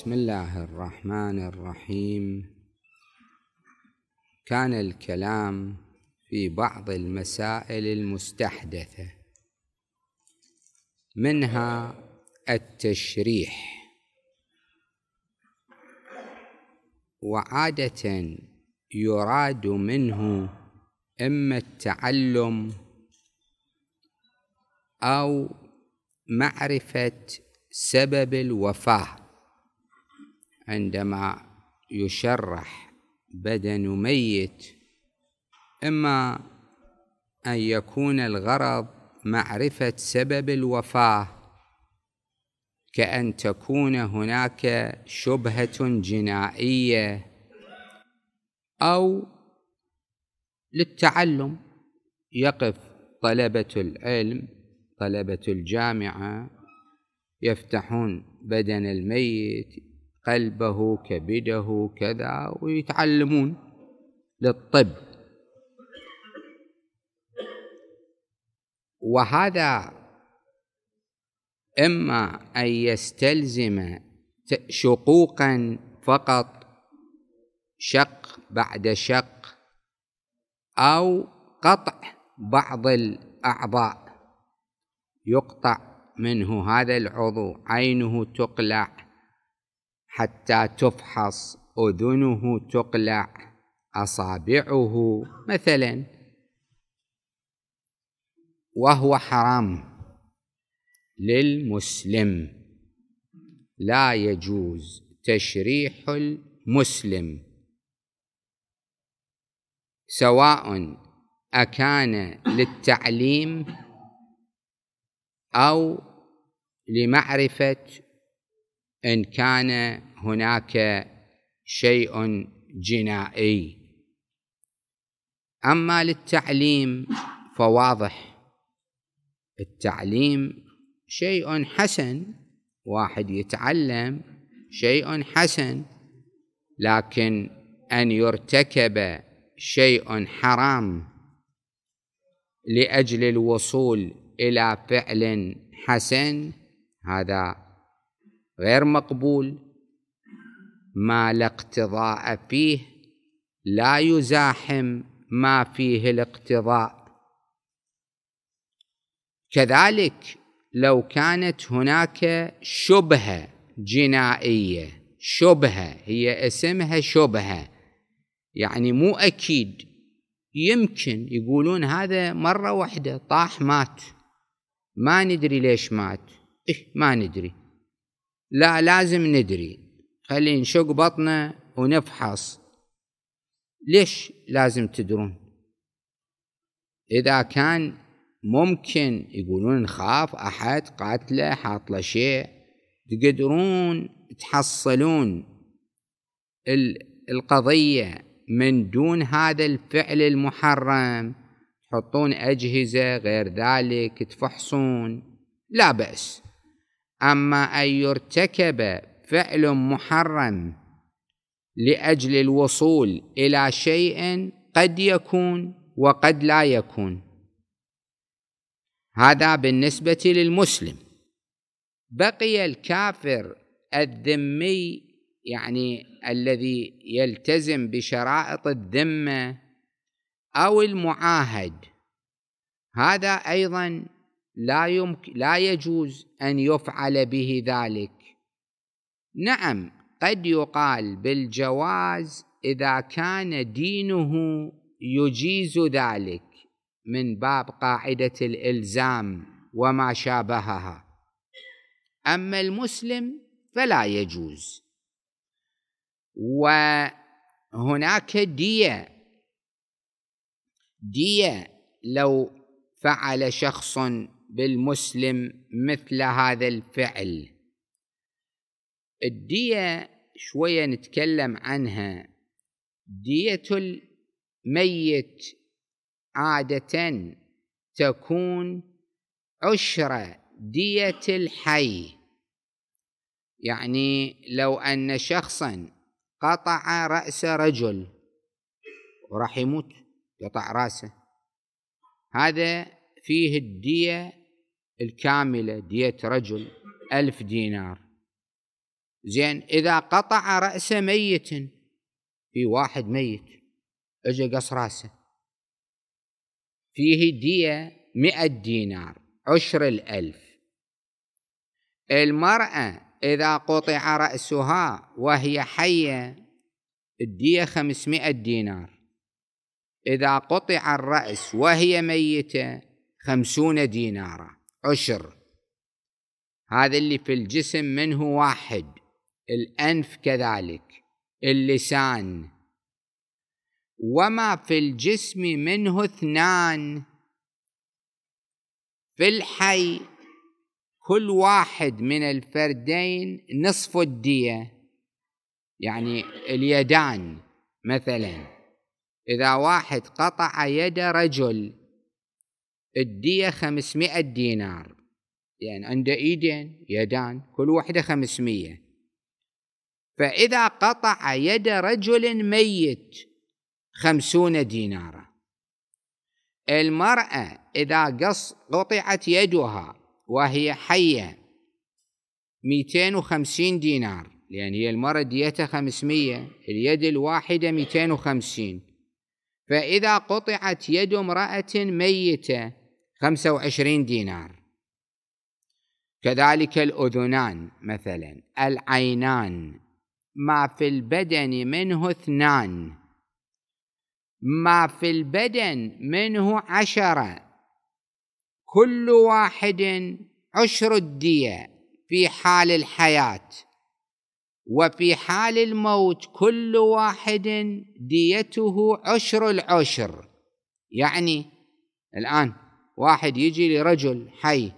بسم الله الرحمن الرحيم كان الكلام في بعض المسائل المستحدثة منها التشريح وعادة يراد منه إما التعلم أو معرفة سبب الوفاه عندما يشرح بدن ميت إما أن يكون الغرض معرفة سبب الوفاة كأن تكون هناك شبهة جنائية أو للتعلم يقف طلبة العلم طلبة الجامعة يفتحون بدن الميت قلبه كبده كذا ويتعلمون للطب وهذا اما ان يستلزم شقوقا فقط شق بعد شق او قطع بعض الاعضاء يقطع منه هذا العضو عينه تقلع حتى تفحص أذنه تقلع أصابعه مثلا وهو حرام للمسلم لا يجوز تشريح المسلم سواء أكان للتعليم أو لمعرفة إن كان هناك شيء جنائي أما للتعليم فواضح التعليم شيء حسن واحد يتعلم شيء حسن لكن أن يرتكب شيء حرام لأجل الوصول إلى فعل حسن هذا غير مقبول ما لا اقتضاء فيه لا يزاحم ما فيه الاقتضاء كذلك لو كانت هناك شبهه جنائيه شبهه هي اسمها شبهه يعني مو اكيد يمكن يقولون هذا مره واحده طاح مات ما ندري ليش مات إيه ما ندري لا لازم ندري خلي نشق بطنه ونفحص ليش لازم تدرون إذا كان ممكن يقولون نخاف أحد قاتله حاطله شيء تقدرون تحصلون القضية من دون هذا الفعل المحرم تحطون أجهزة غير ذلك تفحصون لا بأس أما أن يرتكب فعل محرم لأجل الوصول إلى شيء قد يكون وقد لا يكون هذا بالنسبة للمسلم بقي الكافر الذمي يعني الذي يلتزم بشرائط الذمة أو المعاهد هذا أيضا لا يمكن لا يجوز ان يفعل به ذلك نعم قد يقال بالجواز اذا كان دينه يجيز ذلك من باب قاعده الالزام وما شابهها اما المسلم فلا يجوز وهناك ديه ديه لو فعل شخص بالمسلم مثل هذا الفعل الدية شوية نتكلم عنها دية الميت عادة تكون عشرة دية الحي يعني لو أن شخصا قطع رأس رجل وراح يموت قطع راسه هذا فيه الدية الكاملة دية رجل ألف دينار زين إذا قطع رأس ميت في واحد ميت اجى قص راسه فيه دية مئة دينار عشر الألف المرأة إذا قطع رأسها وهي حية الدية خمسمائة دينار إذا قطع الرأس وهي ميتة خمسون دينارا عشر هذا اللي في الجسم منه واحد الأنف كذلك اللسان وما في الجسم منه اثنان في الحي كل واحد من الفردين نصف الدية يعني اليدان مثلا إذا واحد قطع يد رجل الدية 500 دينار يعني عنده ايدين يدان كل واحدة 500 فإذا قطع يد رجل ميت خمسون دينارا المرأة إذا قص قطعت يدها وهي حية 250 دينار لأن يعني هي المرأة ديتها 500 اليد الواحدة 250 فإذا قطعت يد امرأة ميتة 25 دينار كذلك الأذنان مثلا العينان ما في البدن منه اثنان ما في البدن منه عشرة كل واحد عشر الدية في حال الحياة وفي حال الموت كل واحد ديته عشر العشر يعني الآن واحد يجي لرجل حي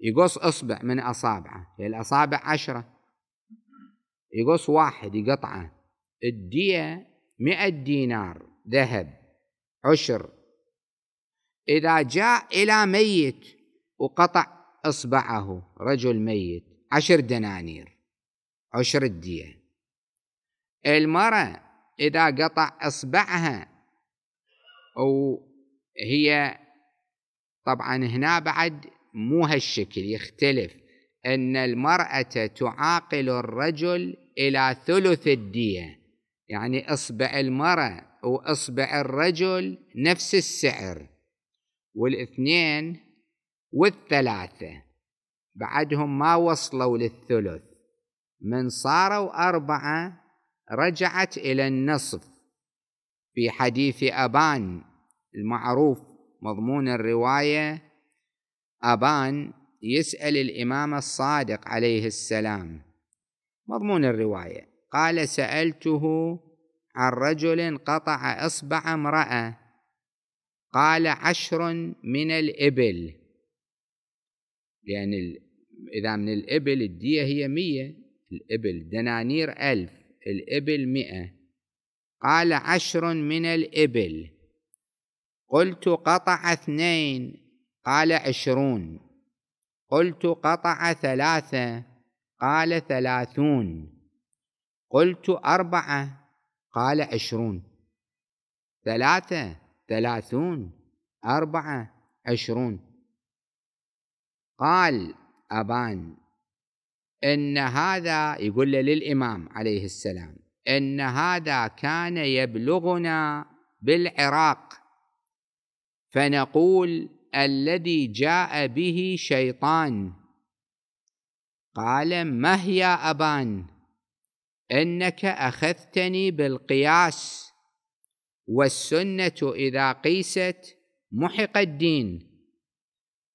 يقص اصبع من اصابعه هي يعني الاصابع عشرة يقص واحد يقطعه الدية مئة دينار ذهب عشر إذا جاء إلى ميت وقطع إصبعه رجل ميت عشر دنانير عشر الدية المرأة إذا قطع إصبعها أو هي طبعا هنا بعد مو هالشكل يختلف أن المرأة تعاقل الرجل إلى ثلث الدية يعني إصبع المرأة وإصبع الرجل نفس السعر والاثنين والثلاثة بعدهم ما وصلوا للثلث من صاروا أربعة رجعت إلى النصف في حديث أبان المعروف مضمون الروايه ابان يسال الامام الصادق عليه السلام مضمون الروايه قال سالته عن رجل قطع اصبع امراه قال عشر من الابل يعني لان اذا من الابل الديه هي مية الابل دنانير الف الابل مئة قال عشر من الابل قلت قطع اثنين قال عشرون قلت قطع ثلاثة قال ثلاثون قلت أربعة قال عشرون ثلاثة ثلاثون أربعة عشرون قال أبان إن هذا يقول للإمام عليه السلام إن هذا كان يبلغنا بالعراق فنقول الذي جاء به شيطان قال ما هي أبان إنك أخذتني بالقياس والسنة إذا قيست محق الدين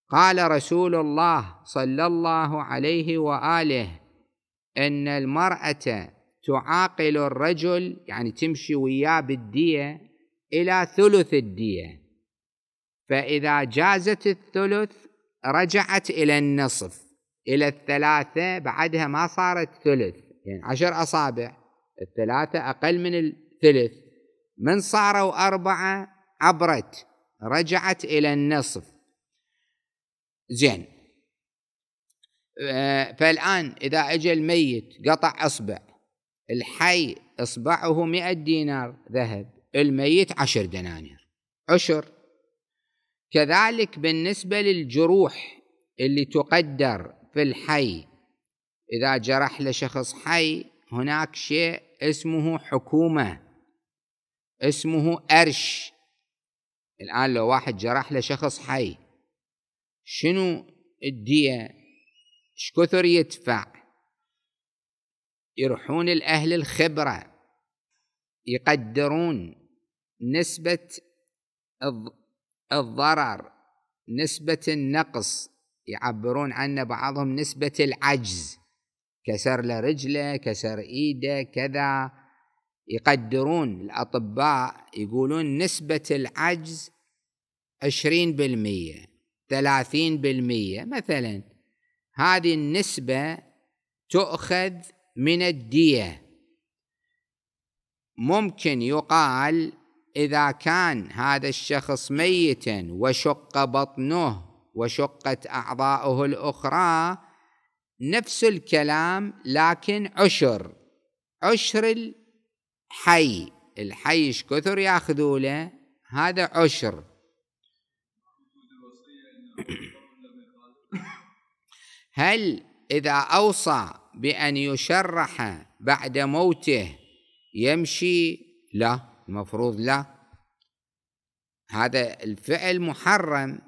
قال رسول الله صلى الله عليه وآله أن المرأة تعاقل الرجل يعني تمشي وياه بالدية إلى ثلث الدية فإذا جازت الثلث رجعت إلى النصف إلى الثلاثة بعدها ما صارت ثلث يعني عشر أصابع الثلاثة أقل من الثلث من صاروا أربعة عبرت رجعت إلى النصف زين آه، فالآن إذا أجى الميت قطع أصبع الحي إصبعه مئة دينار ذهب الميت عشر دنانير عشر كذلك بالنسبة للجروح اللي تقدر في الحي إذا جرح لشخص حي هناك شيء اسمه حكومة اسمه أرش الآن لو واحد جرح لشخص حي شنو الدية شكثر كثر يدفع يروحون الأهل الخبرة يقدرون نسبة الضرر نسبة النقص يعبرون عنه بعضهم نسبة العجز كسر له رجله كسر ايده كذا يقدرون الأطباء يقولون نسبة العجز عشرين بالمية ثلاثين بالمية مثلا هذه النسبة تؤخذ من الدية ممكن يقال إذا كان هذا الشخص ميتا وشق بطنه وشقت أعضاؤه الأخرى نفس الكلام لكن عشر عشر الحي الحي ايش كثر ياخذوا له هذا عشر هل إذا أوصى بأن يشرح بعد موته يمشي؟ لا المفروض لا هذا الفعل محرم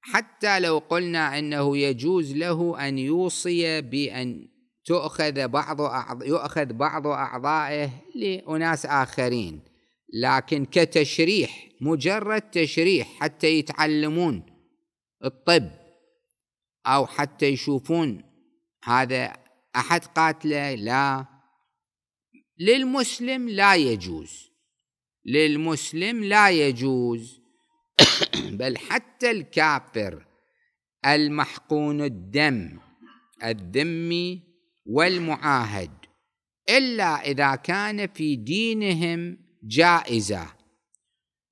حتى لو قلنا انه يجوز له ان يوصي بان تؤخذ بعض أعض... يؤخذ بعض اعضائه لاناس اخرين لكن كتشريح مجرد تشريح حتى يتعلمون الطب او حتى يشوفون هذا احد قاتله لا للمسلم لا يجوز للمسلم لا يجوز بل حتى الكافر المحقون الدم الذمي والمعاهد الا اذا كان في دينهم جائزه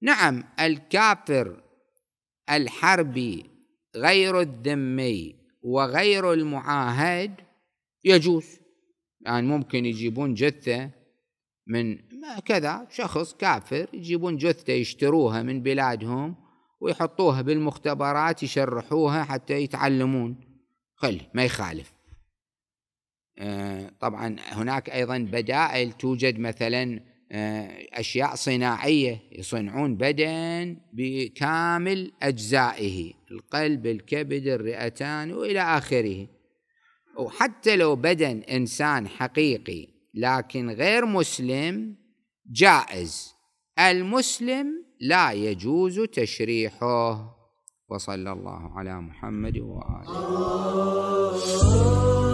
نعم الكافر الحربي غير الذمي وغير المعاهد يجوز يعني ممكن يجيبون جثه من كذا شخص كافر يجيبون جثته يشتروها من بلادهم ويحطوها بالمختبرات يشرحوها حتى يتعلمون خلي ما يخالف آه، طبعا هناك أيضا بدائل توجد مثلا آه، أشياء صناعية يصنعون بدن بكامل أجزائه القلب الكبد الرئتان وإلى آخره وحتى لو بدن إنسان حقيقي لكن غير مسلم جائز المسلم لا يجوز تشريحه وصلى الله على محمد واله